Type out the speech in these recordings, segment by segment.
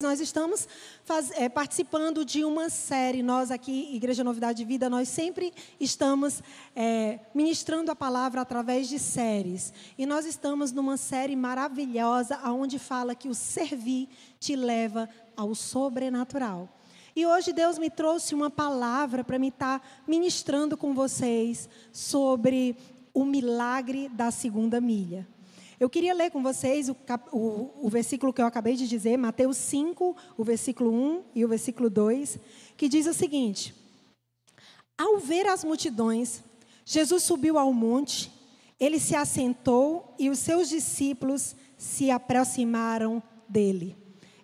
Nós estamos faz, é, participando de uma série. Nós aqui, Igreja Novidade de Vida, nós sempre estamos é, ministrando a palavra através de séries. E nós estamos numa série maravilhosa, onde fala que o servir te leva ao sobrenatural. E hoje Deus me trouxe uma palavra para me estar tá ministrando com vocês sobre o milagre da segunda milha. Eu queria ler com vocês o, o, o, versículo que eu acabei de dizer, Mateus 5, o versículo 1 e o versículo 2, que diz o seguinte: Ao ver as multidões, Jesus subiu ao monte, ele se assentou e os seus discípulos se aproximaram dele.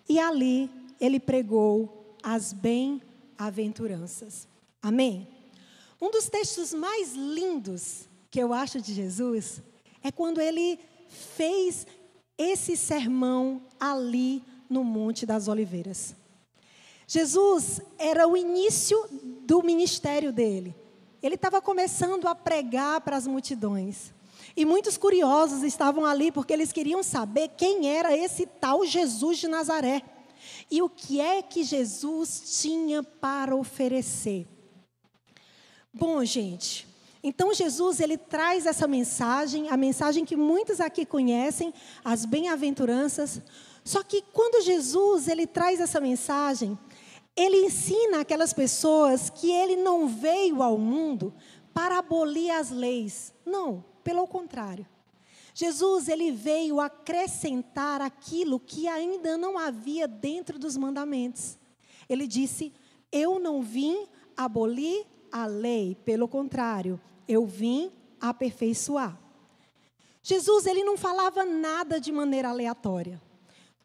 E ali ele pregou as bem-aventuranças. Amém? Um dos textos mais lindos que eu acho de Jesus é quando ele fez esse sermão ali no Monte das Oliveiras. Jesus era o início do ministério dele. Ele estava começando a pregar para as multidões. E muitos curiosos estavam ali porque eles queriam saber quem era esse tal Jesus de Nazaré e o que é que Jesus tinha para oferecer. Bom, gente, então Jesus ele traz essa mensagem, a mensagem que muitos aqui conhecem, as bem-aventuranças. Só que quando Jesus ele traz essa mensagem, ele ensina aquelas pessoas que ele não veio ao mundo para abolir as leis. Não, pelo contrário. Jesus ele veio acrescentar aquilo que ainda não havia dentro dos mandamentos. Ele disse: "Eu não vim abolir a lei, pelo contrário, eu vim aperfeiçoar. Jesus, ele não falava nada de maneira aleatória.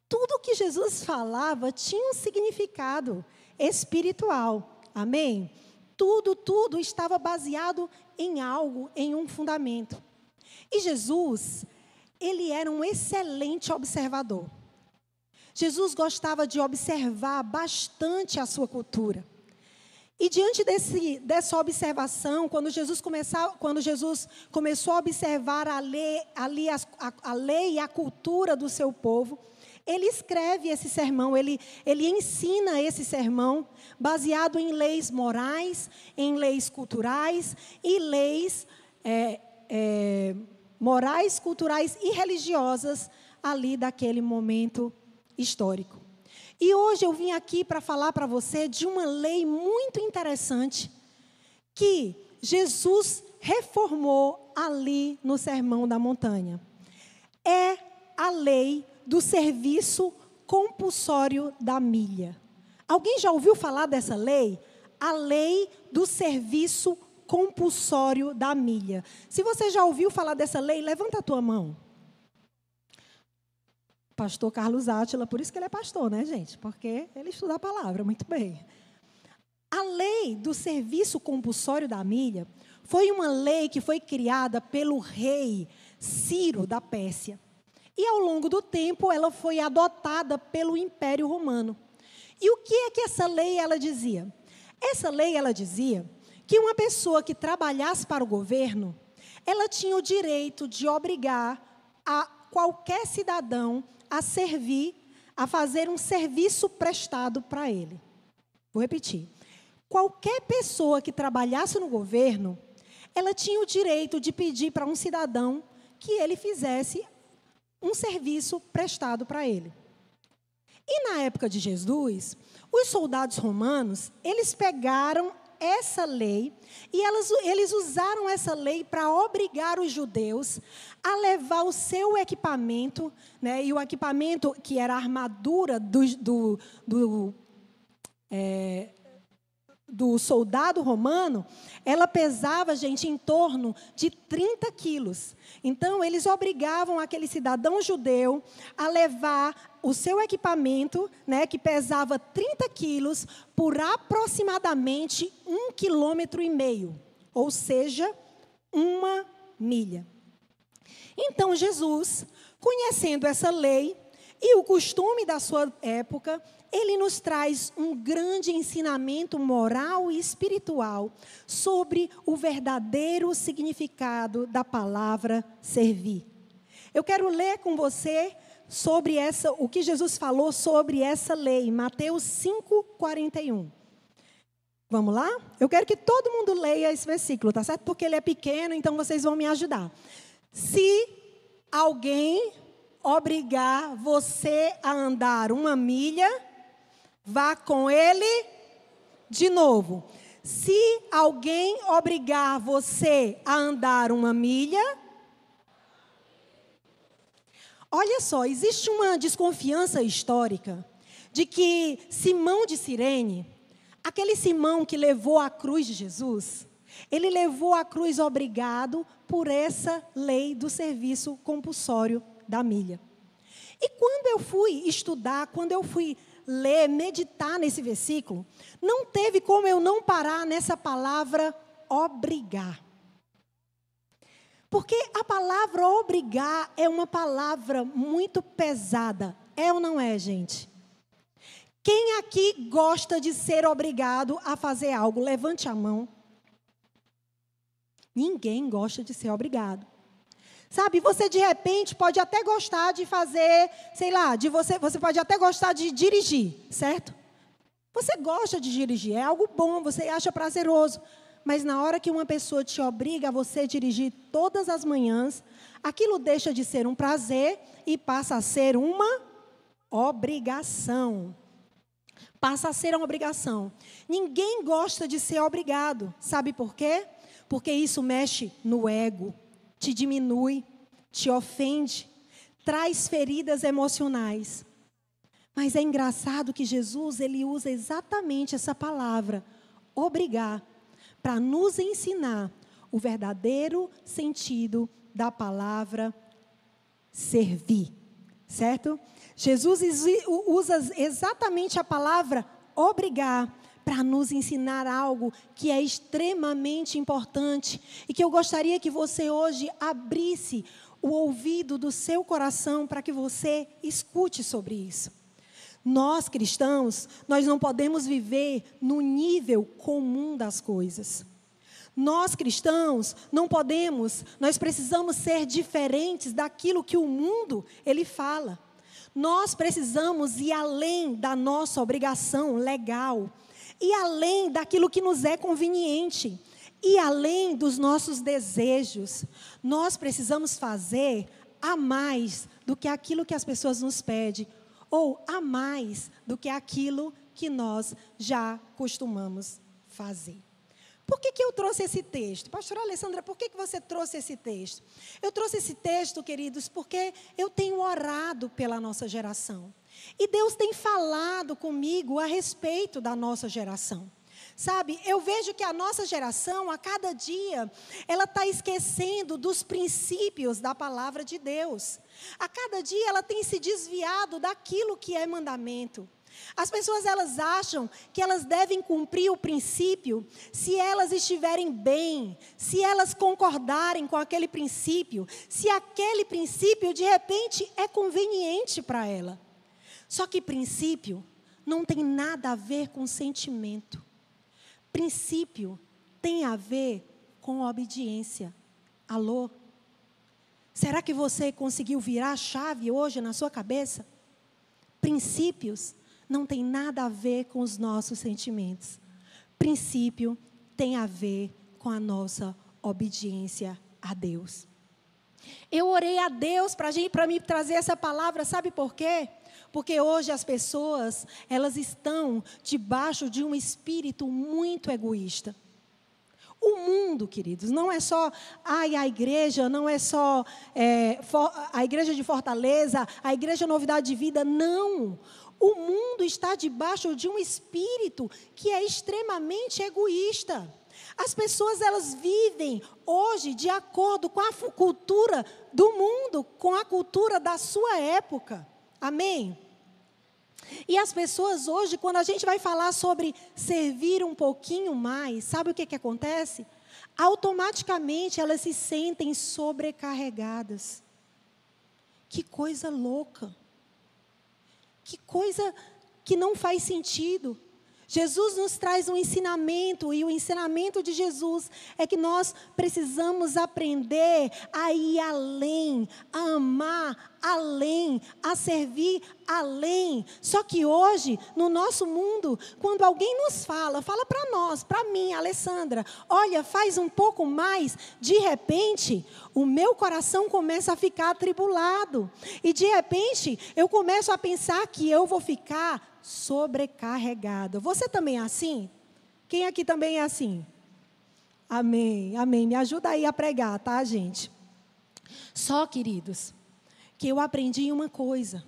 Tudo que Jesus falava tinha um significado espiritual. Amém? Tudo, tudo estava baseado em algo, em um fundamento. E Jesus, ele era um excelente observador. Jesus gostava de observar bastante a sua cultura. E diante desse, dessa observação, quando Jesus, começar, quando Jesus começou a observar a lei, a, a, lei e a cultura do seu povo, ele escreve esse sermão, ele, ele ensina esse sermão baseado em leis morais, em leis culturais e leis é, é, morais, culturais e religiosas ali daquele momento histórico. E hoje eu vim aqui para falar para você de uma lei muito interessante que Jesus reformou ali no Sermão da Montanha. É a lei do serviço compulsório da milha. Alguém já ouviu falar dessa lei? A lei do serviço compulsório da milha. Se você já ouviu falar dessa lei, levanta a tua mão pastor Carlos Átila, por isso que ele é pastor, né, gente? Porque ele estuda a palavra muito bem. A lei do serviço compulsório da milha foi uma lei que foi criada pelo rei Ciro da Pérsia. E ao longo do tempo ela foi adotada pelo Império Romano. E o que é que essa lei ela dizia? Essa lei ela dizia que uma pessoa que trabalhasse para o governo, ela tinha o direito de obrigar a qualquer cidadão a servir, a fazer um serviço prestado para ele. Vou repetir. Qualquer pessoa que trabalhasse no governo, ela tinha o direito de pedir para um cidadão que ele fizesse um serviço prestado para ele. E na época de Jesus, os soldados romanos, eles pegaram essa lei e elas, eles usaram essa lei para obrigar os judeus a levar o seu equipamento, né, e o equipamento que era a armadura do, do, do, é, do soldado romano, ela pesava, gente, em torno de 30 quilos. Então, eles obrigavam aquele cidadão judeu a levar o seu equipamento, né, que pesava 30 quilos, por aproximadamente um quilômetro e meio, ou seja, uma milha. Então Jesus, conhecendo essa lei e o costume da sua época, ele nos traz um grande ensinamento moral e espiritual sobre o verdadeiro significado da palavra servir. Eu quero ler com você sobre essa, o que Jesus falou sobre essa lei, Mateus 5, 41. Vamos lá? Eu quero que todo mundo leia esse versículo, tá certo? Porque ele é pequeno, então vocês vão me ajudar. Se alguém obrigar você a andar uma milha, vá com ele de novo. Se alguém obrigar você a andar uma milha, Olha só, existe uma desconfiança histórica de que Simão de Cirene, aquele Simão que levou a cruz de Jesus, ele levou a cruz obrigado por essa lei do serviço compulsório da milha. E quando eu fui estudar, quando eu fui ler, meditar nesse versículo, não teve como eu não parar nessa palavra obrigar. Porque a palavra obrigar é uma palavra muito pesada. É ou não é, gente? Quem aqui gosta de ser obrigado a fazer algo? Levante a mão. Ninguém gosta de ser obrigado. Sabe, você de repente pode até gostar de fazer, sei lá, de você, você pode até gostar de dirigir, certo? Você gosta de dirigir, é algo bom, você acha prazeroso mas na hora que uma pessoa te obriga a você dirigir todas as manhãs, aquilo deixa de ser um prazer e passa a ser uma obrigação. Passa a ser uma obrigação. Ninguém gosta de ser obrigado. Sabe por quê? Porque isso mexe no ego, te diminui, te ofende, traz feridas emocionais. Mas é engraçado que Jesus ele usa exatamente essa palavra, obrigar, para nos ensinar o verdadeiro sentido da palavra servir, certo? Jesus usa exatamente a palavra obrigar para nos ensinar algo que é extremamente importante e que eu gostaria que você hoje abrisse o ouvido do seu coração para que você escute sobre isso. Nós cristãos, nós não podemos viver no nível comum das coisas. Nós cristãos não podemos, nós precisamos ser diferentes daquilo que o mundo ele fala. Nós precisamos ir além da nossa obrigação legal, e além daquilo que nos é conveniente, e além dos nossos desejos. Nós precisamos fazer a mais do que aquilo que as pessoas nos pedem ou a mais do que aquilo que nós já costumamos fazer. Por que, que eu trouxe esse texto? Pastora Alessandra, por que, que você trouxe esse texto? Eu trouxe esse texto, queridos, porque eu tenho orado pela nossa geração. E Deus tem falado comigo a respeito da nossa geração. Sabe, eu vejo que a nossa geração, a cada dia, ela está esquecendo dos princípios da palavra de Deus. A cada dia ela tem se desviado daquilo que é mandamento. As pessoas elas acham que elas devem cumprir o princípio se elas estiverem bem, se elas concordarem com aquele princípio, se aquele princípio de repente é conveniente para ela. Só que princípio não tem nada a ver com sentimento. Princípio tem a ver com obediência. Alô? Será que você conseguiu virar a chave hoje na sua cabeça? Princípios não tem nada a ver com os nossos sentimentos. Princípio tem a ver com a nossa obediência a Deus. Eu orei a Deus para mim trazer essa palavra, sabe por quê? Porque hoje as pessoas, elas estão debaixo de um espírito muito egoísta. O mundo, queridos, não é só ai, a igreja, não é só é, a igreja de Fortaleza, a igreja é Novidade de Vida, não. O mundo está debaixo de um espírito que é extremamente egoísta. As pessoas elas vivem hoje de acordo com a cultura do mundo, com a cultura da sua época. Amém? E as pessoas hoje, quando a gente vai falar sobre servir um pouquinho mais, sabe o que, que acontece? Automaticamente elas se sentem sobrecarregadas. Que coisa louca. Que coisa que não faz sentido. Jesus nos traz um ensinamento, e o ensinamento de Jesus é que nós precisamos aprender a ir além, a amar além, a servir além. Só que hoje, no nosso mundo, quando alguém nos fala, fala para nós, para mim, Alessandra, olha, faz um pouco mais, de repente, o meu coração começa a ficar atribulado. E de repente, eu começo a pensar que eu vou ficar sobrecarregada Você também é assim? Quem aqui também é assim? Amém, amém. Me ajuda aí a pregar, tá, gente? Só, queridos, que eu aprendi uma coisa.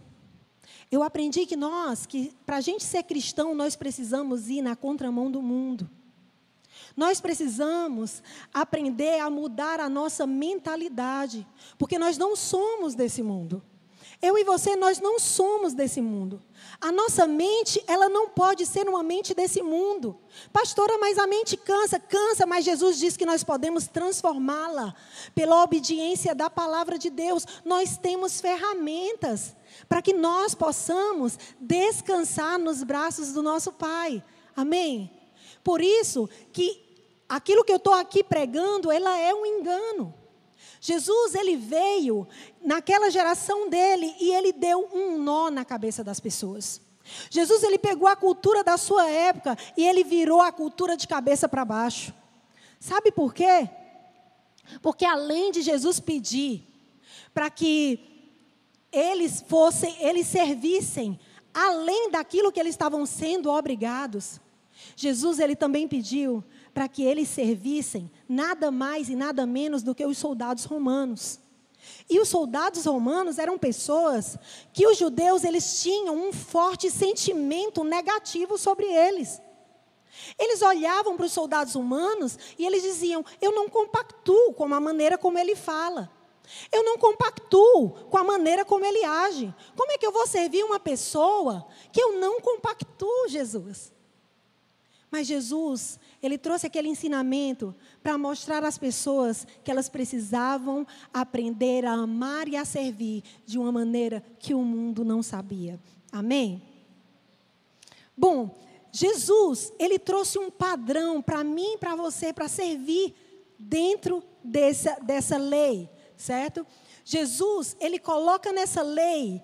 Eu aprendi que nós, que para a gente ser cristão, nós precisamos ir na contramão do mundo. Nós precisamos aprender a mudar a nossa mentalidade, porque nós não somos desse mundo. Eu e você, nós não somos desse mundo. A nossa mente, ela não pode ser uma mente desse mundo. Pastora, mas a mente cansa, cansa, mas Jesus diz que nós podemos transformá-la pela obediência da palavra de Deus. Nós temos ferramentas para que nós possamos descansar nos braços do nosso Pai. Amém. Por isso que aquilo que eu estou aqui pregando, ela é um engano. Jesus, ele veio naquela geração dele e ele deu um nó na cabeça das pessoas. Jesus, ele pegou a cultura da sua época e ele virou a cultura de cabeça para baixo. Sabe por quê? Porque além de Jesus pedir para que eles fossem, eles servissem além daquilo que eles estavam sendo obrigados, Jesus ele também pediu para que eles servissem nada mais e nada menos do que os soldados romanos. E os soldados romanos eram pessoas que os judeus eles tinham um forte sentimento negativo sobre eles. Eles olhavam para os soldados humanos e eles diziam: "Eu não compactuo com a maneira como ele fala. Eu não compactuo com a maneira como ele age. Como é que eu vou servir uma pessoa que eu não compactuo, Jesus?" Mas Jesus, ele trouxe aquele ensinamento para mostrar às pessoas que elas precisavam aprender a amar e a servir de uma maneira que o mundo não sabia. Amém? Bom, Jesus, ele trouxe um padrão para mim, para você, para servir dentro dessa, dessa lei, certo? Jesus, ele coloca nessa lei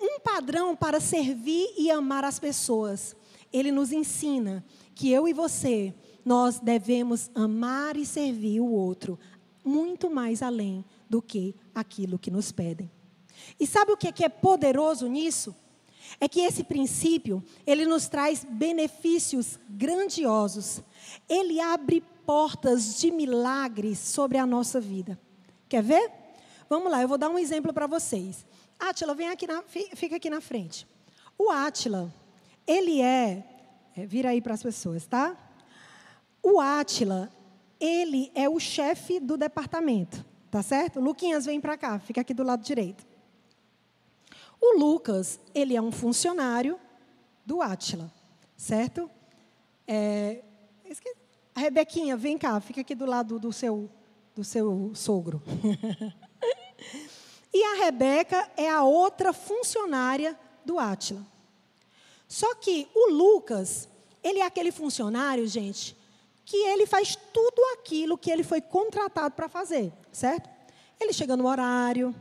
um padrão para servir e amar as pessoas. Ele nos ensina que eu e você nós devemos amar e servir o outro muito mais além do que aquilo que nos pedem. E sabe o que é, que é poderoso nisso? É que esse princípio, ele nos traz benefícios grandiosos. Ele abre portas de milagres sobre a nossa vida. Quer ver? Vamos lá, eu vou dar um exemplo para vocês. Átila, vem aqui na, fica aqui na frente. O Átila, ele é, é vira aí para as pessoas, tá? O Átila, ele é o chefe do departamento, tá certo? Luquinhas, vem para cá, fica aqui do lado direito. O Lucas, ele é um funcionário do Átila, certo? É, a Rebequinha, vem cá, fica aqui do lado do seu, do seu sogro. e a Rebeca é a outra funcionária do Átila. Só que o Lucas, ele é aquele funcionário, gente, que ele faz tudo aquilo que ele foi contratado para fazer, certo? Ele chega no horário,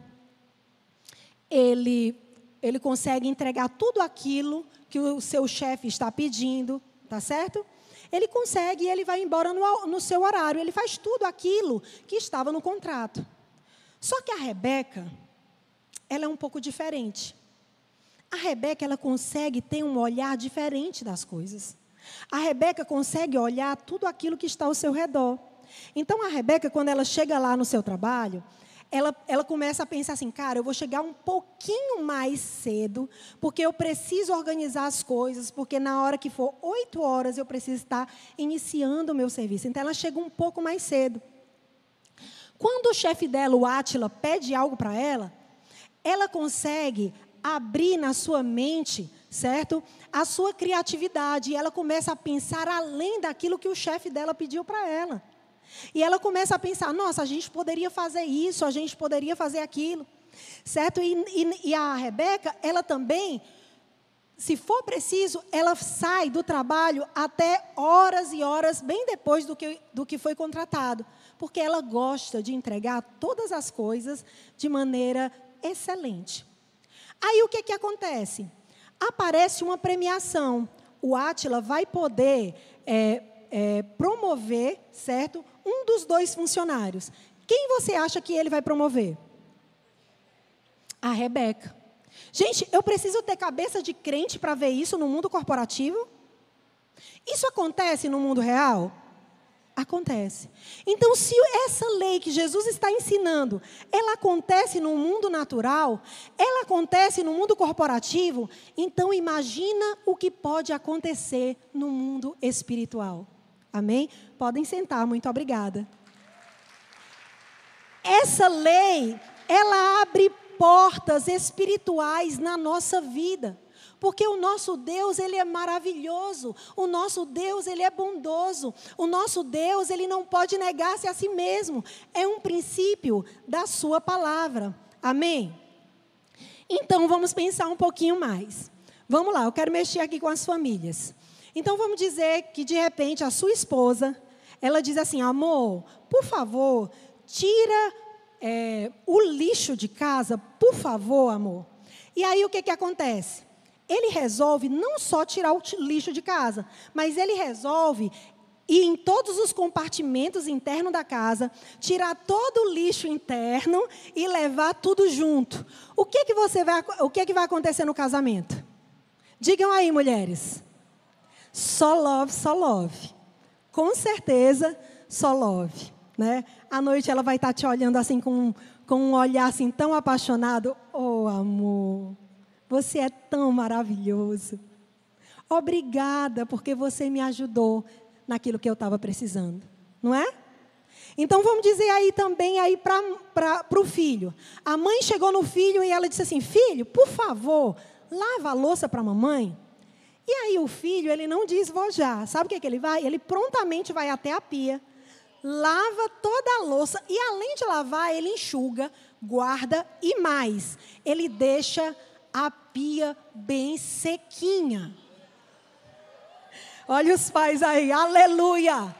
ele, ele consegue entregar tudo aquilo que o seu chefe está pedindo, tá certo? Ele consegue e ele vai embora no, no seu horário, ele faz tudo aquilo que estava no contrato. Só que a Rebeca, ela é um pouco diferente. A Rebeca, ela consegue ter um olhar diferente das coisas. A Rebeca consegue olhar tudo aquilo que está ao seu redor. Então, a Rebeca, quando ela chega lá no seu trabalho, ela, ela começa a pensar assim, cara, eu vou chegar um pouquinho mais cedo, porque eu preciso organizar as coisas, porque na hora que for oito horas eu preciso estar iniciando o meu serviço. Então ela chega um pouco mais cedo. Quando o chefe dela, o Átila, pede algo para ela, ela consegue abrir na sua mente, certo? A sua criatividade. E ela começa a pensar além daquilo que o chefe dela pediu para ela. E ela começa a pensar: nossa, a gente poderia fazer isso, a gente poderia fazer aquilo, certo? E, e, e a Rebeca, ela também, se for preciso, ela sai do trabalho até horas e horas, bem depois do que, do que foi contratado, porque ela gosta de entregar todas as coisas de maneira excelente. Aí o que, é que acontece? Aparece uma premiação. O Átila vai poder é, é, promover, certo? Um dos dois funcionários. Quem você acha que ele vai promover? A Rebeca. Gente, eu preciso ter cabeça de crente para ver isso no mundo corporativo? Isso acontece no mundo real? Acontece. Então, se essa lei que Jesus está ensinando, ela acontece no mundo natural, ela acontece no mundo corporativo, então imagina o que pode acontecer no mundo espiritual. Amém? Podem sentar, muito obrigada. Essa lei, ela abre portas espirituais na nossa vida porque o nosso Deus, ele é maravilhoso, o nosso Deus, ele é bondoso, o nosso Deus, ele não pode negar-se a si mesmo. É um princípio da sua palavra. Amém. Então vamos pensar um pouquinho mais. Vamos lá, eu quero mexer aqui com as famílias. Então vamos dizer que de repente a sua esposa, ela diz assim, amor, por favor, tira é, o lixo de casa, por favor, amor. E aí o que, que acontece? ele resolve não só tirar o lixo de casa, mas ele resolve ir em todos os compartimentos internos da casa, tirar todo o lixo interno e levar tudo junto. O que que você vai, o que que vai acontecer no casamento? Digam aí, mulheres. Só love, só love. Com certeza, só love, né? À noite ela vai estar te olhando assim com com um olhar assim tão apaixonado, oh amor. Você é tão maravilhoso. Obrigada porque você me ajudou naquilo que eu estava precisando. Não é? Então vamos dizer aí também aí para o filho. A mãe chegou no filho e ela disse assim: Filho, por favor, lava a louça para a mamãe. E aí o filho, ele não diz vou já. Sabe o que, é que ele vai? Ele prontamente vai até a pia, lava toda a louça e além de lavar, ele enxuga, guarda e mais. Ele deixa a pia bem sequinha. Olha os pais aí, aleluia!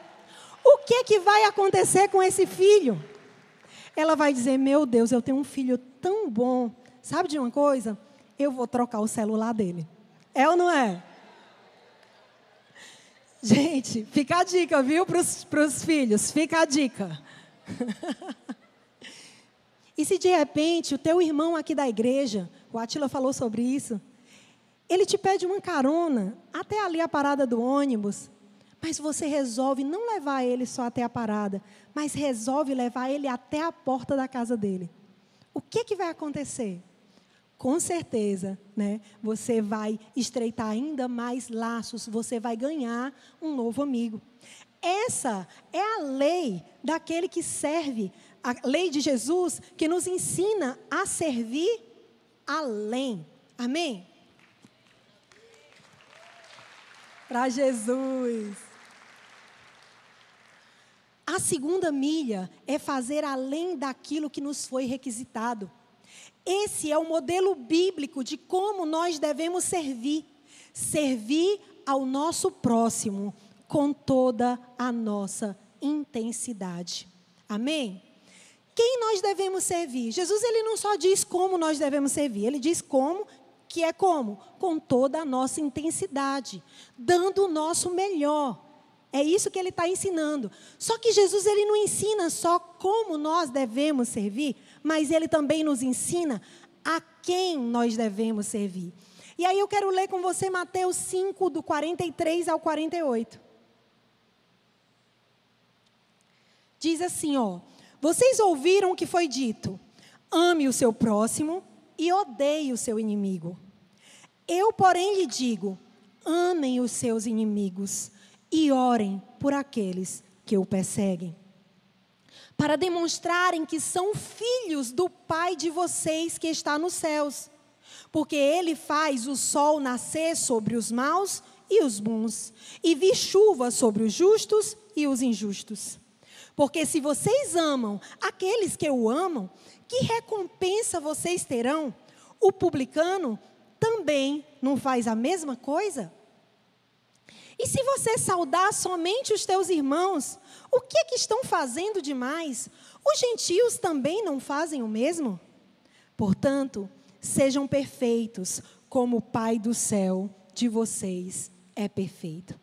O que é que vai acontecer com esse filho? Ela vai dizer: "Meu Deus, eu tenho um filho tão bom. Sabe de uma coisa? Eu vou trocar o celular dele." É ou não é? Gente, fica a dica, viu, para os filhos, fica a dica. e se de repente o teu irmão aqui da igreja o Atila falou sobre isso. Ele te pede uma carona até ali a parada do ônibus, mas você resolve não levar ele só até a parada, mas resolve levar ele até a porta da casa dele. O que, que vai acontecer? Com certeza, né? Você vai estreitar ainda mais laços, você vai ganhar um novo amigo. Essa é a lei daquele que serve, a lei de Jesus que nos ensina a servir além. Amém? Para Jesus. A segunda milha é fazer além daquilo que nos foi requisitado. Esse é o modelo bíblico de como nós devemos servir. Servir ao nosso próximo com toda a nossa intensidade. Amém? Quem nós devemos servir? Jesus ele não só diz como nós devemos servir, ele diz como, que é como? Com toda a nossa intensidade, dando o nosso melhor. É isso que ele está ensinando. Só que Jesus ele não ensina só como nós devemos servir, mas ele também nos ensina a quem nós devemos servir. E aí eu quero ler com você Mateus 5, do 43 ao 48. Diz assim, ó. Vocês ouviram o que foi dito: ame o seu próximo e odeie o seu inimigo. Eu, porém, lhe digo: amem os seus inimigos e orem por aqueles que o perseguem. Para demonstrarem que são filhos do Pai de vocês que está nos céus, porque ele faz o sol nascer sobre os maus e os bons, e vi chuva sobre os justos e os injustos. Porque se vocês amam aqueles que o amam, que recompensa vocês terão? O publicano também não faz a mesma coisa? E se você saudar somente os teus irmãos, o que é que estão fazendo demais? Os gentios também não fazem o mesmo? Portanto, sejam perfeitos, como o Pai do céu de vocês é perfeito.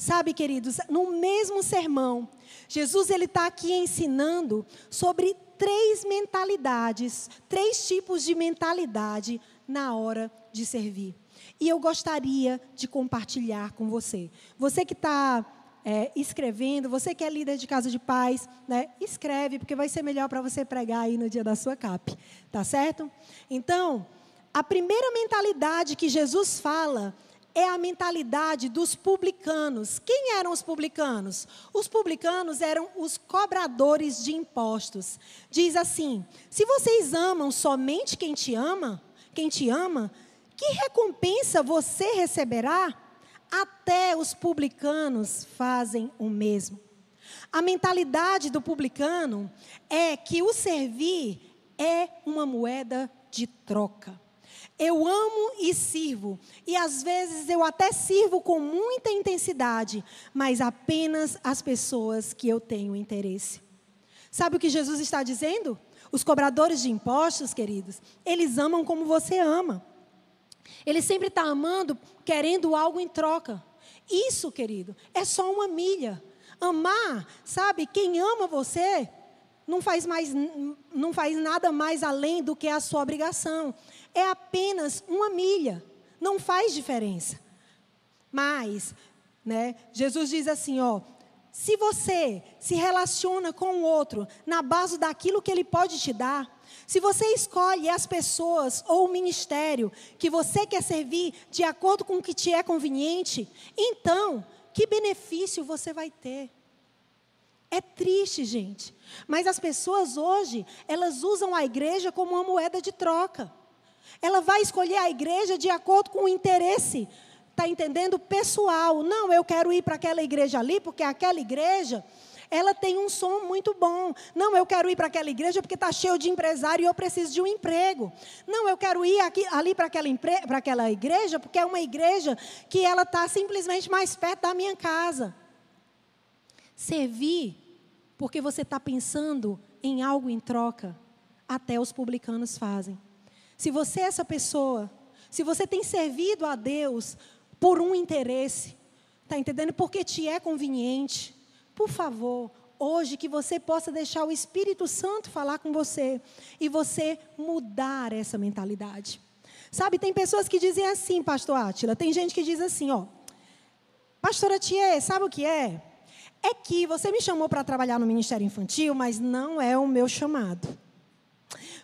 Sabe, queridos, no mesmo sermão, Jesus ele está aqui ensinando sobre três mentalidades, três tipos de mentalidade na hora de servir. E eu gostaria de compartilhar com você. Você que está é, escrevendo, você que é líder de casa de paz, né, escreve, porque vai ser melhor para você pregar aí no dia da sua CAP, tá certo? Então, a primeira mentalidade que Jesus fala é a mentalidade dos publicanos. Quem eram os publicanos? Os publicanos eram os cobradores de impostos. Diz assim: se vocês amam somente quem te ama, quem te ama, que recompensa você receberá? Até os publicanos fazem o mesmo. A mentalidade do publicano é que o servir é uma moeda de troca. Eu amo e sirvo. E às vezes eu até sirvo com muita intensidade, mas apenas as pessoas que eu tenho interesse. Sabe o que Jesus está dizendo? Os cobradores de impostos, queridos, eles amam como você ama. Ele sempre está amando, querendo algo em troca. Isso, querido, é só uma milha. Amar, sabe? Quem ama você não faz, mais, não faz nada mais além do que a sua obrigação. É apenas uma milha, não faz diferença. Mas, né, Jesus diz assim, ó, se você se relaciona com o outro na base daquilo que ele pode te dar, se você escolhe as pessoas ou o ministério que você quer servir de acordo com o que te é conveniente, então, que benefício você vai ter? É triste, gente, mas as pessoas hoje, elas usam a igreja como uma moeda de troca. Ela vai escolher a igreja de acordo com o interesse, está entendendo? Pessoal. Não, eu quero ir para aquela igreja ali, porque aquela igreja ela tem um som muito bom. Não, eu quero ir para aquela igreja porque está cheio de empresário e eu preciso de um emprego. Não, eu quero ir aqui, ali para aquela, para aquela igreja porque é uma igreja que ela está simplesmente mais perto da minha casa. Servir porque você está pensando em algo em troca, até os publicanos fazem. Se você é essa pessoa, se você tem servido a Deus por um interesse, está entendendo? Porque te é conveniente, por favor, hoje que você possa deixar o Espírito Santo falar com você e você mudar essa mentalidade. Sabe, tem pessoas que dizem assim, pastor Átila, tem gente que diz assim, ó, pastora Tia, sabe o que é? É que você me chamou para trabalhar no ministério infantil, mas não é o meu chamado.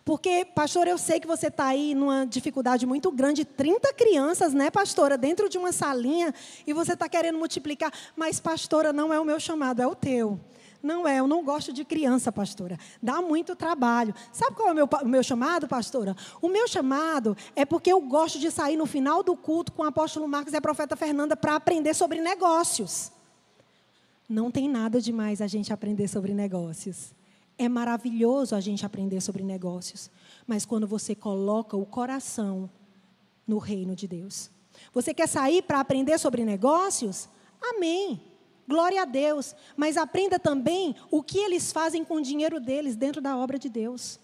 Porque, pastor, eu sei que você está aí numa dificuldade muito grande, 30 crianças, né, pastora, dentro de uma salinha, e você está querendo multiplicar. Mas, pastora, não é o meu chamado, é o teu. Não é, eu não gosto de criança, pastora. Dá muito trabalho. Sabe qual é o meu, o meu, chamado, pastora? O meu chamado é porque eu gosto de sair no final do culto com o apóstolo Marcos e a profeta Fernanda para aprender sobre negócios. Não tem nada demais a gente aprender sobre negócios. É maravilhoso a gente aprender sobre negócios, mas quando você coloca o coração no reino de Deus. Você quer sair para aprender sobre negócios? Amém. Glória a Deus. Mas aprenda também o que eles fazem com o dinheiro deles dentro da obra de Deus.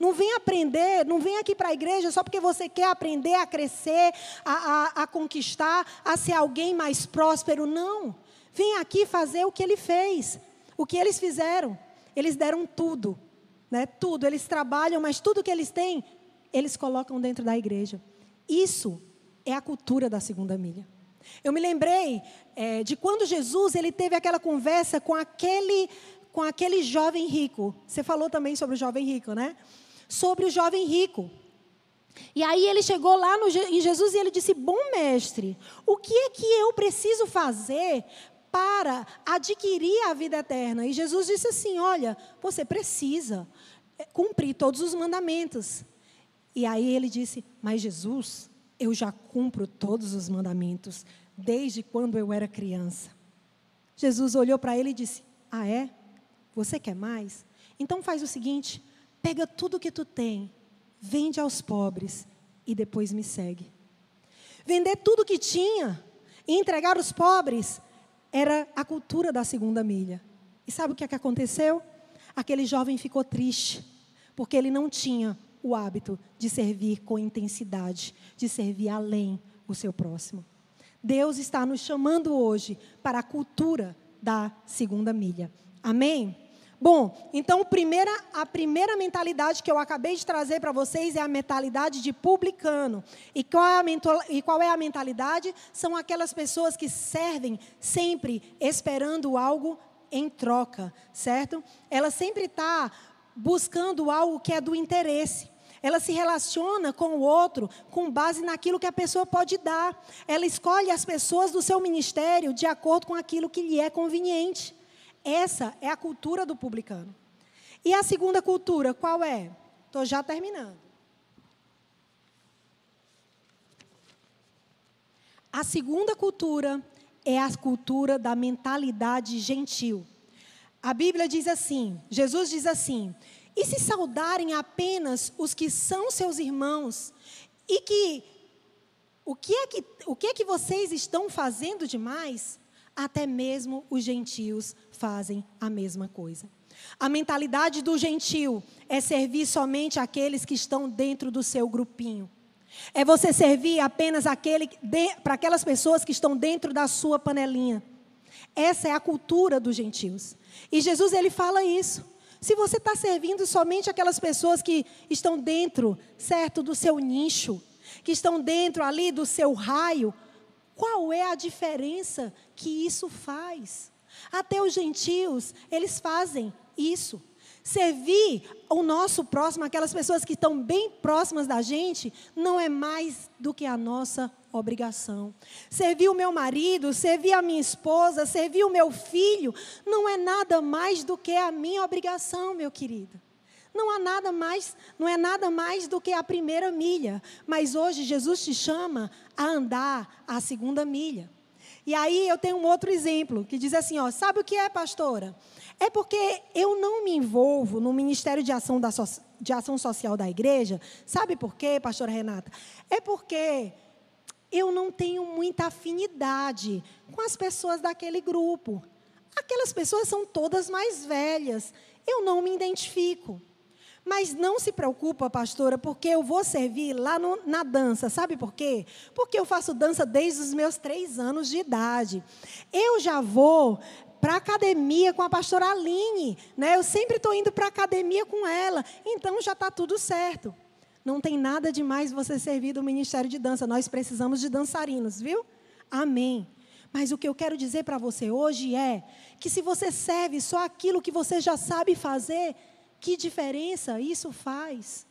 Não vem aprender, não vem aqui para a igreja só porque você quer aprender a crescer, a, a, a conquistar, a ser alguém mais próspero. Não. Vem aqui fazer o que ele fez, o que eles fizeram. Eles deram tudo, né? Tudo. Eles trabalham, mas tudo que eles têm, eles colocam dentro da igreja. Isso é a cultura da segunda milha. Eu me lembrei é, de quando Jesus ele teve aquela conversa com aquele com aquele jovem rico. Você falou também sobre o jovem rico, né? Sobre o jovem rico. E aí ele chegou lá no, em Jesus e ele disse: Bom mestre, o que é que eu preciso fazer para adquirir a vida eterna. E Jesus disse assim: Olha, você precisa eh, cumprir todos os mandamentos. E aí ele disse: Mas Jesus, eu já cumpro todos os mandamentos desde quando eu era criança. Jesus olhou para ele e disse: Ah, é? Você quer mais? Então faz o seguinte: pega tudo que tu tem, vende aos pobres e depois me segue. Vender tudo que tinha e entregar os pobres era a cultura da segunda milha. E sabe o que, é que aconteceu? Aquele jovem ficou triste, porque ele não tinha o hábito de servir com intensidade, de servir além o seu próximo. Deus está nos chamando hoje para a cultura da segunda milha. Amém? Bom, então primeira, a primeira mentalidade que eu acabei de trazer para vocês é a mentalidade de publicano. E qual, é a e qual é a mentalidade? São aquelas pessoas que servem sempre esperando algo em troca, certo? Ela sempre está buscando algo que é do interesse. Ela se relaciona com o outro com base naquilo que a pessoa pode dar. Ela escolhe as pessoas do seu ministério de acordo com aquilo que lhe é conveniente. Essa é a cultura do publicano. E a segunda cultura, qual é? Estou já terminando. A segunda cultura é a cultura da mentalidade gentil. A Bíblia diz assim: Jesus diz assim: e se saudarem apenas os que são seus irmãos, e que o que é que, o que, é que vocês estão fazendo demais? até mesmo os gentios fazem a mesma coisa. A mentalidade do gentio é servir somente aqueles que estão dentro do seu grupinho. É você servir apenas aquele para aquelas pessoas que estão dentro da sua panelinha. Essa é a cultura dos gentios. E Jesus ele fala isso. Se você está servindo somente aquelas pessoas que estão dentro, certo, do seu nicho, que estão dentro ali do seu raio, qual é a diferença que isso faz? Até os gentios, eles fazem isso. Servir o nosso próximo, aquelas pessoas que estão bem próximas da gente, não é mais do que a nossa obrigação. Servir o meu marido, servir a minha esposa, servir o meu filho, não é nada mais do que a minha obrigação, meu querido. Não há nada mais, não é nada mais do que a primeira milha, mas hoje Jesus te chama a andar a segunda milha. E aí eu tenho um outro exemplo que diz assim, ó, sabe o que é, pastora? É porque eu não me envolvo no Ministério de Ação, da so de Ação Social da Igreja. Sabe por quê, pastora Renata? É porque eu não tenho muita afinidade com as pessoas daquele grupo. Aquelas pessoas são todas mais velhas. Eu não me identifico. Mas não se preocupa, pastora, porque eu vou servir lá no, na dança. Sabe por quê? Porque eu faço dança desde os meus três anos de idade. Eu já vou para academia com a pastora Aline, né? Eu sempre estou indo para academia com ela. Então já está tudo certo. Não tem nada demais você servir do Ministério de Dança. Nós precisamos de dançarinos, viu? Amém. Mas o que eu quero dizer para você hoje é que se você serve só aquilo que você já sabe fazer, que diferença isso faz?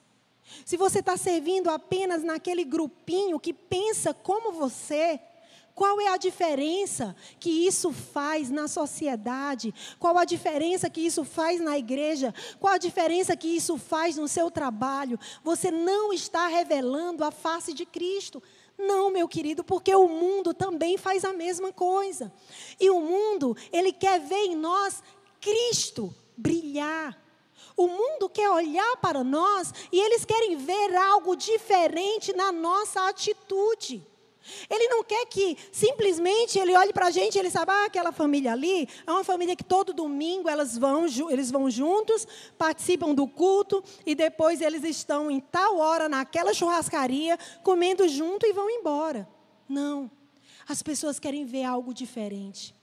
Se você está servindo apenas naquele grupinho que pensa como você, qual é a diferença que isso faz na sociedade? Qual a diferença que isso faz na igreja? Qual a diferença que isso faz no seu trabalho? Você não está revelando a face de Cristo. Não, meu querido, porque o mundo também faz a mesma coisa. E o mundo, ele quer ver em nós Cristo brilhar. O mundo quer olhar para nós e eles querem ver algo diferente na nossa atitude. Ele não quer que simplesmente ele olhe para a gente e ele saiba, ah, aquela família ali é uma família que todo domingo elas vão, eles vão juntos, participam do culto e depois eles estão em tal hora naquela churrascaria comendo junto e vão embora. Não. As pessoas querem ver algo diferente.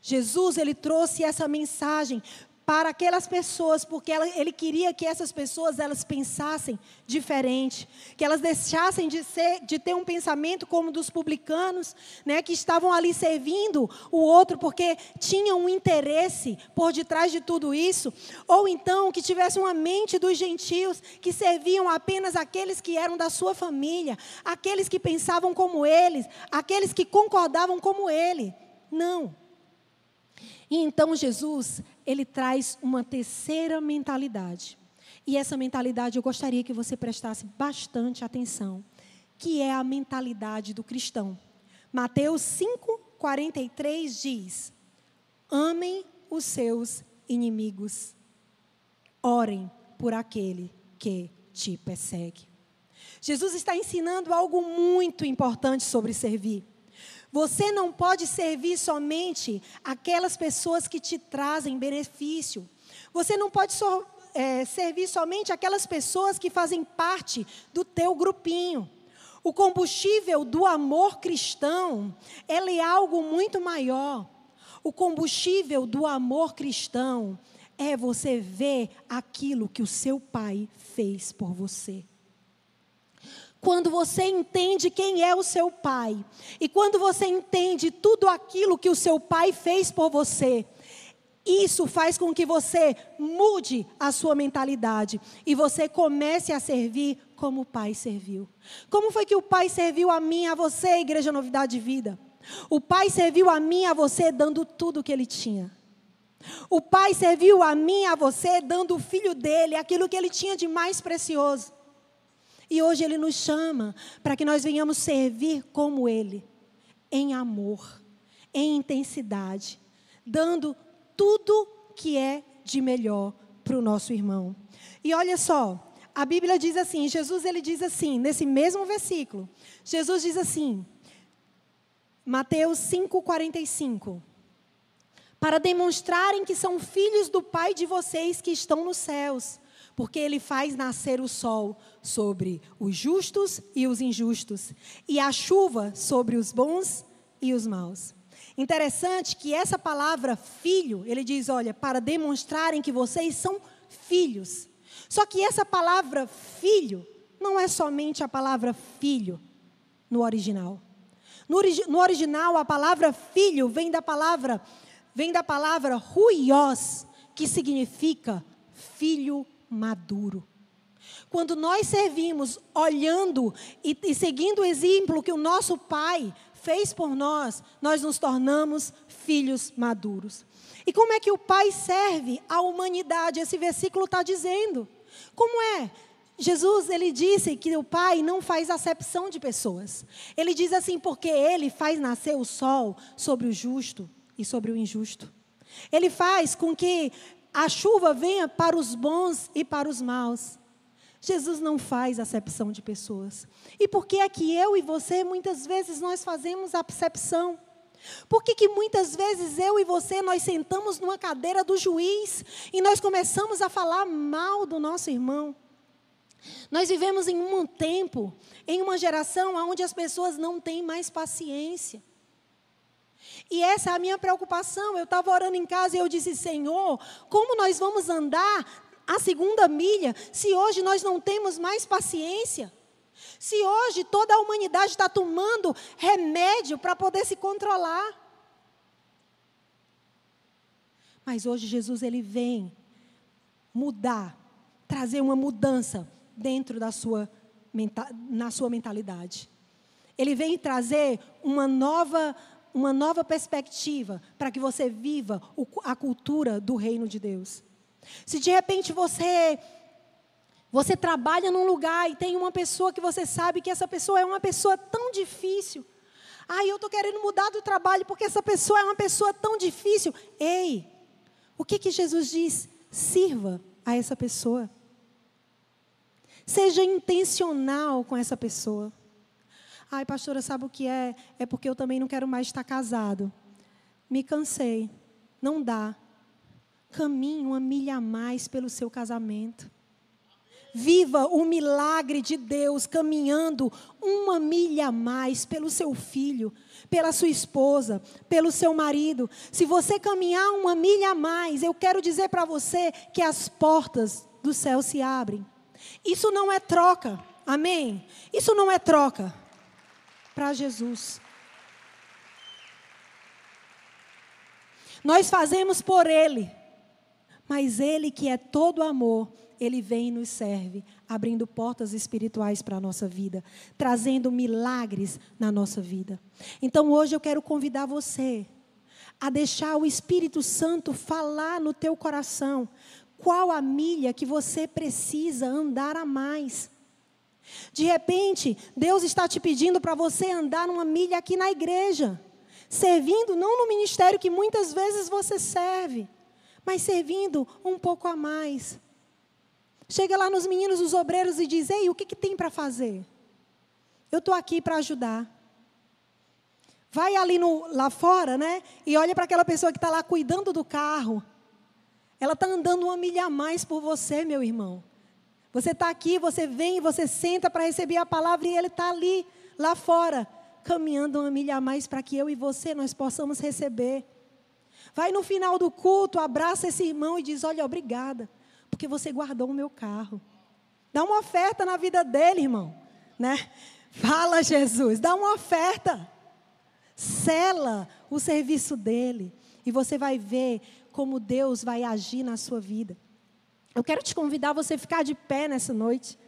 Jesus, ele trouxe essa mensagem para aquelas pessoas, porque ela, ele queria que essas pessoas elas pensassem diferente, que elas deixassem de ser, de ter um pensamento como dos publicanos, né, que estavam ali servindo o outro porque tinham um interesse por detrás de tudo isso, ou então que tivesse uma mente dos gentios que serviam apenas aqueles que eram da sua família, aqueles que pensavam como eles, aqueles que concordavam como ele. Não. E então Jesus, ele traz uma terceira mentalidade. E essa mentalidade eu gostaria que você prestasse bastante atenção, que é a mentalidade do cristão. Mateus 5, 43 diz: Amem os seus inimigos, orem por aquele que te persegue. Jesus está ensinando algo muito importante sobre servir. Você não pode servir somente aquelas pessoas que te trazem benefício. Você não pode so, é, servir somente aquelas pessoas que fazem parte do teu grupinho. O combustível do amor cristão, é algo muito maior. O combustível do amor cristão é você ver aquilo que o seu pai fez por você quando você entende quem é o seu pai e quando você entende tudo aquilo que o seu pai fez por você, isso faz com que você mude a sua mentalidade e você comece a servir como o pai serviu. Como foi que o pai serviu a mim, a você, Igreja Novidade de Vida? O pai serviu a mim, a você, dando tudo o que ele tinha. O pai serviu a mim, a você, dando o filho dele, aquilo que ele tinha de mais precioso. E hoje Ele nos chama para que nós venhamos servir como Ele, em amor, em intensidade, dando tudo que é de melhor para o nosso irmão. E olha só, a Bíblia diz assim, Jesus ele diz assim, nesse mesmo versículo, Jesus diz assim, Mateus 5,45, para demonstrarem que são filhos do Pai de vocês que estão nos céus, porque ele faz nascer o sol sobre os justos e os injustos, e a chuva sobre os bons e os maus. Interessante que essa palavra filho, ele diz, olha, para demonstrarem que vocês são filhos. Só que essa palavra filho não é somente a palavra filho no original. No, origi no original, a palavra filho vem da palavra vem da palavra ruios, que significa filho maduro. Quando nós servimos olhando e, e, seguindo o exemplo que o nosso Pai fez por nós, nós nos tornamos filhos maduros. E como é que o Pai serve a humanidade? Esse versículo está dizendo. Como é? Jesus, ele disse que o Pai não faz acepção de pessoas. Ele diz assim, porque ele faz nascer o sol sobre o justo e sobre o injusto. Ele faz com que a chuva venha para os bons e para os maus. Jesus não faz acepção de pessoas. E por que é que eu e você muitas vezes nós fazemos acepção? Por que, que muitas vezes eu e você nós sentamos numa cadeira do juiz e nós começamos a falar mal do nosso irmão? Nós vivemos em um tempo, em uma geração onde as pessoas não têm mais paciência. E essa é a minha preocupação. Eu estava orando em casa e eu disse: Senhor, como nós vamos andar a segunda milha se hoje nós não temos mais paciência? Se hoje toda a humanidade está tomando remédio para poder se controlar? Mas hoje Jesus ele vem mudar, trazer uma mudança dentro da sua na sua mentalidade. Ele vem trazer uma nova uma nova perspectiva para que você viva a cultura do reino de Deus. Se de repente você você trabalha num lugar e tem uma pessoa que você sabe que essa pessoa é uma pessoa tão difícil. Ah, eu estou querendo mudar do trabalho porque essa pessoa é uma pessoa tão difícil. Ei, o que, que Jesus diz? Sirva a essa pessoa. Seja intencional com essa pessoa. Ai, pastora, sabe o que é? É porque eu também não quero mais estar casado. Me cansei. Não dá. Caminhe uma milha a mais pelo seu casamento. Viva o milagre de Deus caminhando uma milha a mais pelo seu filho, pela sua esposa, pelo seu marido. Se você caminhar uma milha a mais, eu quero dizer para você que as portas do céu se abrem. Isso não é troca, amém? Isso não é troca para Jesus. Nós fazemos por Ele, mas Ele que é todo amor, Ele vem e nos serve, abrindo portas espirituais para a nossa vida, trazendo milagres na nossa vida. Então hoje eu quero convidar você a deixar o Espírito Santo falar no teu coração qual a milha que você precisa andar a mais. De repente, Deus está te pedindo para você andar uma milha aqui na igreja, servindo não no ministério que muitas vezes você serve, mas servindo um pouco a mais. Chega lá nos meninos, os obreiros e diz: Ei, o que, que tem para fazer? Eu estou aqui para ajudar. Vai ali no, lá fora, né? E olha para aquela pessoa que está lá cuidando do carro. Ela está andando uma milha a mais por você, meu irmão. Você está aqui, você vem, você senta para receber a palavra e Ele está ali, lá fora, caminhando uma milha a mais para que eu e você nós possamos receber. Vai no final do culto, abraça esse irmão e diz: Olha, obrigada, porque você guardou o meu carro. Dá uma oferta na vida dele, irmão, né? Fala, Jesus, dá uma oferta. Sela o serviço dele e você vai ver como Deus vai agir na sua vida. Eu quero te convidar a você ficar de pé nessa noite.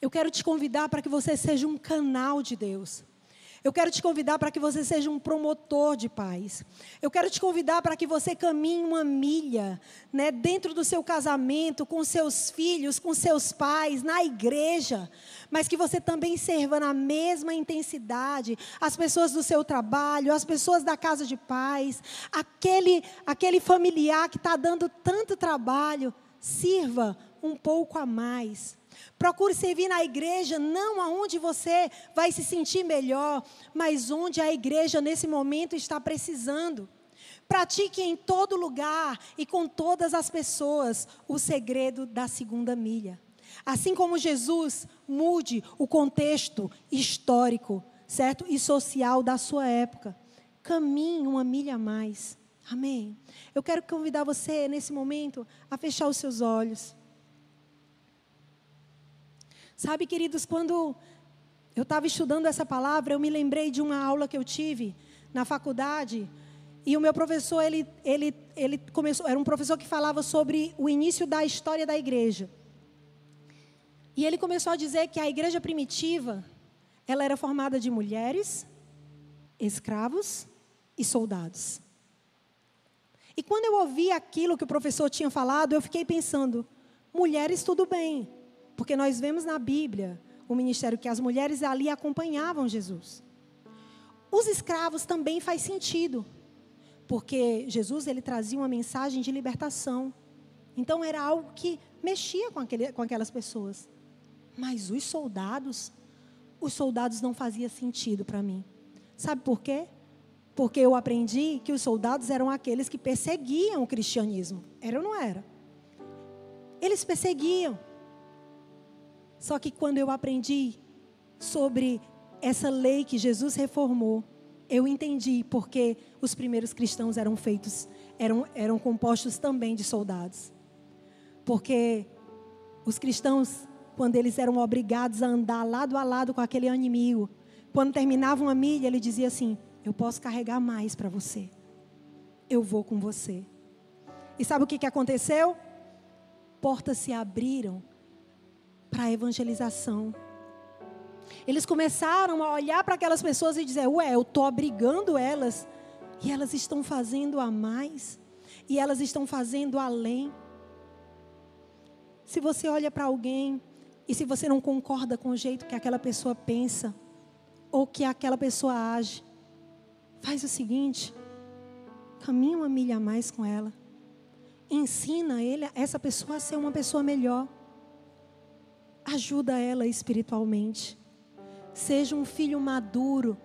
Eu quero te convidar para que você seja um canal de Deus. Eu quero te convidar para que você seja um promotor de paz. Eu quero te convidar para que você caminhe uma milha, né, dentro do seu casamento, com seus filhos, com seus pais, na igreja, mas que você também sirva na mesma intensidade as pessoas do seu trabalho, as pessoas da casa de paz, aquele aquele familiar que está dando tanto trabalho, sirva um pouco a mais Procure servir na igreja, não aonde você vai se sentir melhor, mas onde a igreja nesse momento está precisando. Pratique em todo lugar e com todas as pessoas o segredo da segunda milha. Assim como Jesus, mude o contexto histórico, certo? E social da sua época. Caminhe uma milha a mais. Amém. Eu quero convidar você nesse momento a fechar os seus olhos. Sabe, queridos, quando eu estava estudando essa palavra, eu me lembrei de uma aula que eu tive na faculdade. E o meu professor, ele, ele, ele começou, era um professor que falava sobre o início da história da igreja. E ele começou a dizer que a igreja primitiva, ela era formada de mulheres, escravos e soldados. E quando eu ouvi aquilo que o professor tinha falado, eu fiquei pensando: mulheres, tudo bem, porque nós vemos na Bíblia o ministério que as mulheres ali acompanhavam Jesus. Os escravos também faz sentido, porque Jesus ele trazia uma mensagem de libertação. Então era algo que mexia com, aquele, com aquelas pessoas. Mas os soldados, os soldados não fazia sentido para mim. Sabe por quê? Porque eu aprendi que os soldados eram aqueles que perseguiam o cristianismo. Era ou não era? Eles perseguiam. Só que quando eu aprendi sobre essa lei que Jesus reformou, eu entendi porque os primeiros cristãos eram feitos, eram, eram compostos também de soldados. Porque os cristãos, quando eles eram obrigados a andar lado a lado com aquele inimigo, quando terminava uma milha, ele dizia assim: Eu posso carregar mais para você. Eu vou com você. E sabe o que, que aconteceu? Portas se abriram para a evangelização. Eles começaram a olhar para aquelas pessoas e dizer: Ué, eu estou abrigando elas, e elas estão fazendo a mais, e elas estão fazendo além. Se você olha para alguém e se você não concorda com o jeito que aquela pessoa pensa, ou que aquela pessoa age, faz o seguinte: caminha uma milha a mais com ela. Ensina ele, essa pessoa a ser uma pessoa melhor. Ajuda ela espiritualmente. Seja um filho maduro.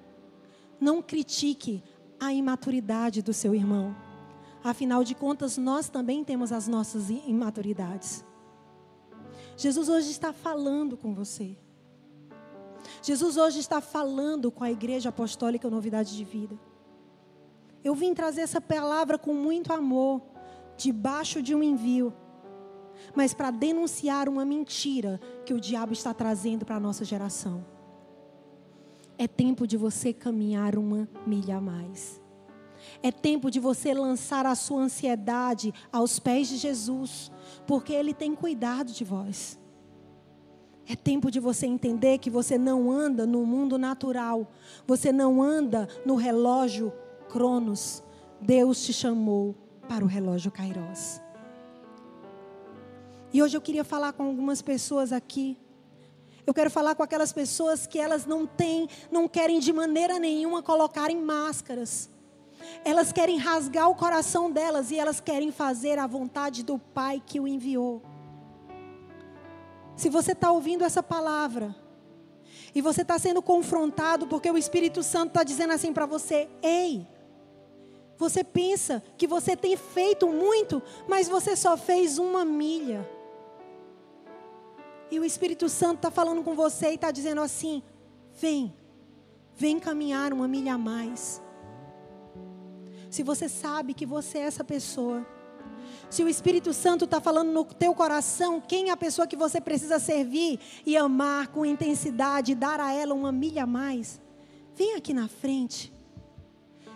Não critique a imaturidade do seu irmão. Afinal de contas, nós também temos as nossas imaturidades. Jesus hoje está falando com você. Jesus hoje está falando com a Igreja Apostólica Novidade de Vida. Eu vim trazer essa palavra com muito amor, debaixo de um envio mas para denunciar uma mentira que o diabo está trazendo para a nossa geração. É tempo de você caminhar uma milha a mais. É tempo de você lançar a sua ansiedade aos pés de Jesus, porque Ele tem cuidado de vós. É tempo de você entender que você não anda no mundo natural, você não anda no relógio Cronos. Deus te chamou para o relógio Kairos. E hoje eu queria falar com algumas pessoas aqui. Eu quero falar com aquelas pessoas que elas não têm, não querem de maneira nenhuma colocarem máscaras. Elas querem rasgar o coração delas e elas querem fazer a vontade do Pai que o enviou. Se você está ouvindo essa palavra e você está sendo confrontado porque o Espírito Santo está dizendo assim para você: ei, você pensa que você tem feito muito, mas você só fez uma milha. E o Espírito Santo está falando com você e está dizendo assim: vem, vem caminhar uma milha a mais. Se você sabe que você é essa pessoa, se o Espírito Santo está falando no teu coração quem é a pessoa que você precisa servir e amar com intensidade, dar a ela uma milha a mais, vem aqui na frente.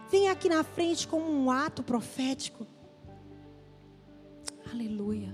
Vem aqui na frente como um ato profético. Aleluia.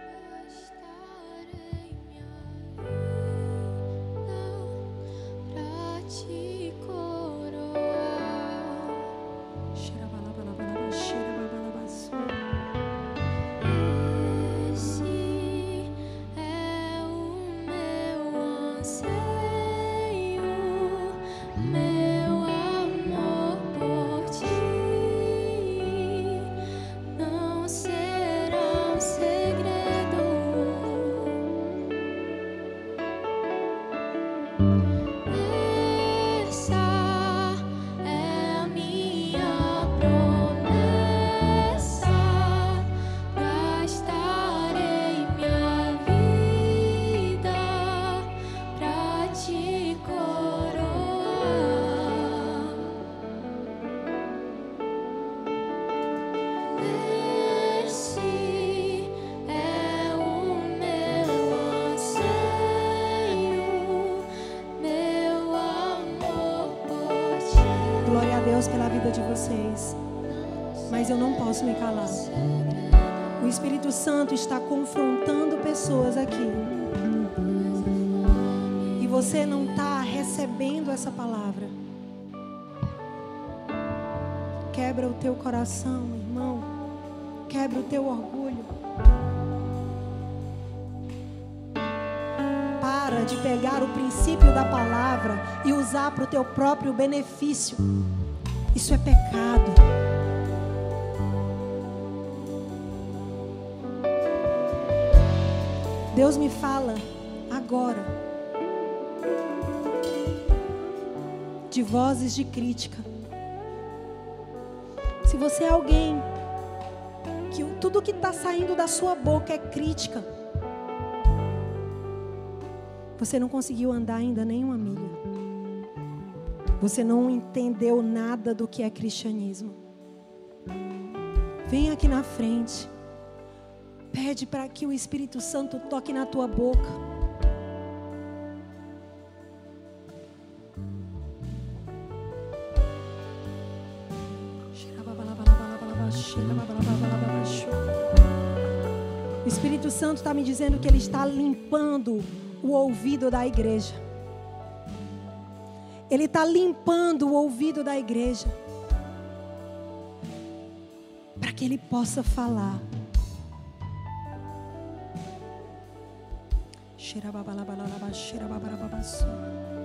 eu não posso me calar. O Espírito Santo está confrontando pessoas aqui. E você não está recebendo essa palavra. Quebra o teu coração, irmão. Quebra o teu orgulho. Para de pegar o princípio da palavra e usar para o teu próprio benefício. Isso é pecado. Deus me fala agora de vozes de crítica. Se você é alguém que tudo que está saindo da sua boca é crítica, você não conseguiu andar ainda nenhuma milha. Você não entendeu nada do que é cristianismo. Vem aqui na frente. Pede para que o Espírito Santo toque na tua boca. O Espírito Santo está me dizendo que Ele está limpando o ouvido da igreja. Ele está limpando o ouvido da igreja. Para que Ele possa falar. Xerababalabalabaxerababarababassu.